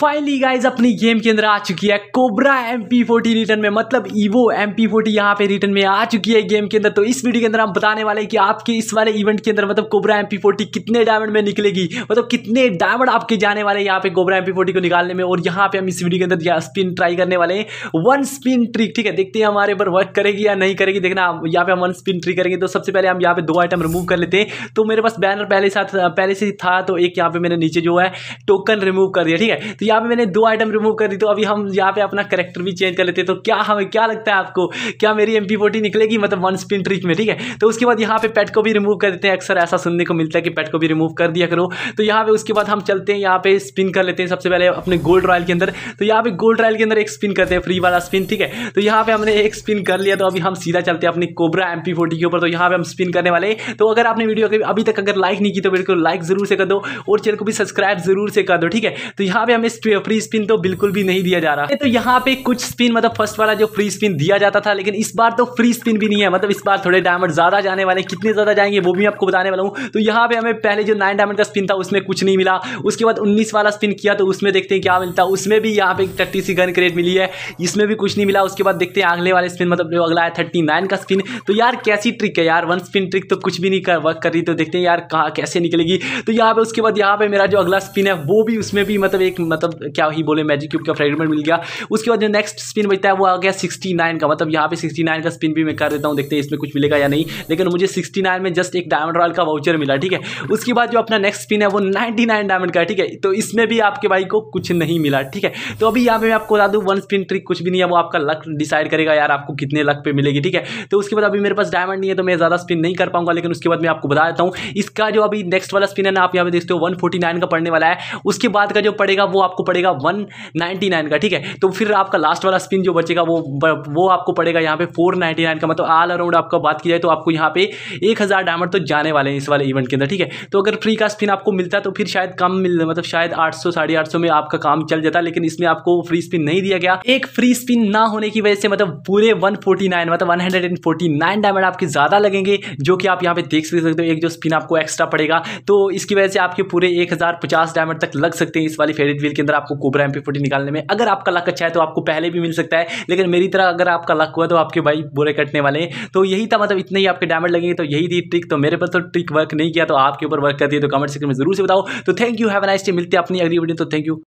finally guys अपनी game के अंदर आ चुकी है cobra M P forty return में मतलब ईवो एम पी फोर्टी यहाँ पे रिटर्न में आ चुकी है गेम के अंदर तो इस वीडियो के अंदर हम बताने वाले हैं कि आपके इस वाले इवेंट के अंदर मतलब कोबरा एम पी फोर्टी कितने डायमंड में निकलेगी मतलब कितने डायमंड आपके जाने वाले यहाँ पे कोबरा एम पी फोर्टी को निकालने में और यहाँ पे हम इस वीडियो के अंदर स्पिन ट्राई करने वाले हैं वन स्पिन ट्रिक ठीक है देखते हैं हमारे ऊपर वर्क करेगी या नहीं करेगी देखना यहाँ पे हम वन स्पिन ट्रिक करेंगे तो सबसे पहले हम यहाँ पे दो आइटम रिमूव कर लेते हैं तो मेरे पास बैनर पहले साथ पहले से था तो एक यहाँ पे मैंने नीचे जो है टोकन रिमूव कर दिया ठीक है तो यहाँ पे मैंने दो आइटम रिमूव कर दी तो अभी हम यहाँ पे अपना करेक्टर भी चेंज कर लेते हैं तो क्या हमें क्या लगता है आपको क्या मेरी एम पी निकलेगी मतलब वन स्पिन ट्रिक में ठीक है तो उसके बाद यहाँ पे पेट को भी रिमूव कर देते हैं अक्सर ऐसा सुनने को मिलता है कि पेट को भी रिमूव कर दिया करो तो यहाँ पे उसके बाद हम चलते हैं यहाँ पे स्पिन कर लेते हैं सबसे पहले अपने गोल्ड रॉयल के अंदर तो यहाँ पे गोल्ड रॉयल के अंदर एक स्पिन करते हैं फ्री वाला स्पिन ठीक है तो यहाँ पे हमने एक स्पिन कर लिया तो अभी हम सीधा चलते हैं अपनी कोबरा एम के ऊपर तो यहाँ पे हम स्पिन करने वाले तो अगर आपने वीडियो अभी तक अगर लाइक नहीं की तो बिल्कुल लाइक जरूर से कर दो और चैनल को भी सब्सक्राइब जरूर से कर दो ठीक है तो यहाँ पे हमें इस फ्री स्पिन तो बिल्कुल भी नहीं दिया जा रहा है तो यहाँ पे कुछ स्पिन मतलब फर्स्ट वाला जो फ्री स्पिन दिया जाता था लेकिन इस बार तो फ्री स्पिन भी नहीं है मतलब इस बार थोड़े डायमंड ज्यादा जाने वाले कितने ज्यादा जाएंगे वो भी आपको बताने वाला हूँ तो यहाँ पे हमें पहले जो नाइन डायमंड का स्पिन था उसमें कुछ नहीं मिला उसके बाद उन्नीस वाला स्पिन किया तो उसमें देखते हैं क्या मिलता उसमें भी यहाँ पे थर्टी सी गन क्रेट मिली है इसमें भी कुछ नहीं मिला उसके बाद देखते हैं अगले वाले स्पिन मतलब जो अगला है थर्टी नाइन का स्पिन तो यार कैसी ट्रिक है यार वन स्पिन ट्रिक तो कुछ भी नहीं कर वर्क कर रही तो देखते हैं यार कहाँ कैसे निकलेगी तो यहाँ पे उसके बाद यहाँ पे मेरा जो अगला स्पिन है वो भी उसमें भी मतलब एक मतलब मतलब क्या ही बोले मैजिक क्यूब का फ्रेगमेंट मिल गया उसके बाद जो नेक्स्ट स्पिन बचता है वो आ गया सिक्सटी नाइन का मतलब यहाँ पे सिक्सटी नाइन का स्पिन भी मैं कर देता हूँ देखते हैं इसमें कुछ मिलेगा या नहीं लेकिन मुझे सिक्सटी नाइन में जस्ट एक डायमंड रॉयल का वाउचर मिला ठीक है उसके बाद जो अपना नेक्स्ट स्पिन है वो नाइन्टी नाइन डायमंड का ठीक है तो इसमें भी आपके भाई को कुछ नहीं मिला ठीक है तो अभी यहाँ पर मैं आपको बता दूँ वन स्पिन ट्रिक कुछ भी नहीं है वो आपका लक डिसाइड करेगा यार आपको कितने लक पे मिलेगी ठीक है तो उसके बाद अभी मेरे पास डायमंड नहीं है तो मैं ज़्यादा स्पिन नहीं कर पाऊंगा लेकिन उसके बाद मैं आपको बता देता हूँ इसका जो अभी नेक्स्ट वाला स्पिन है ना आप यहाँ पे देखते हो वन का पड़ने वाला है उसके बाद का जो पड़ेगा वो आप आपको पड़ेगा वन नाइनटी नाइन का ठीक है तो फिर आपका लास्ट वाला स्पिन जो बचेगा वो वो आपको पड़ेगा यहाँ पे फोर नाइन का मतलब ऑल अराउंड आपका बात की जाए तो आपको यहाँ पे एक हज़ार डायमंड तो जाने वाले हैं इस वाले इवेंट के अंदर ठीक है तो अगर फ्री का स्पिन आपको मिलता तो फिर शायद कम मिल मतलब शायद आठ सौ साढ़े आठ सौ में आपका काम चल जाता लेकिन इसमें आपको फ्री स्पिन नहीं दिया गया एक फ्री स्पिन ना होने की वजह से मतलब पूरे वन फोर्टी नाइन मतलब one hundred and forty nine diamond आपके ज़्यादा लगेंगे जो कि आप यहाँ पे देख सकते हो एक जो स्पिन आपको एक्स्ट्रा पड़ेगा तो इसकी वजह से आपके पूरे एक हज़ार पचास डायमंड तक लग सकते हैं इस वाली फेरिट व्हील के अंदर आपको कोबरा एम पी निकालने में अगर आपका लक अच्छा है तो आपको पहले भी मिल सकता है लेकिन मेरी तरह अगर आपका लक हुआ तो आपके भाई बुरे कटने वाले हैं तो यही था मतलब इतने ही आपके डायमंड लगेंगे तो यही थी ट्रिक तो मेरे पर तो ट्रिक वर्क नहीं किया तो आपके ऊपर वर्क करती है तो कमेंट सेक्शन में जरूर से बताओ तो thank you have nice day मिलते अपनी अगली वीडियो तो थैंक यू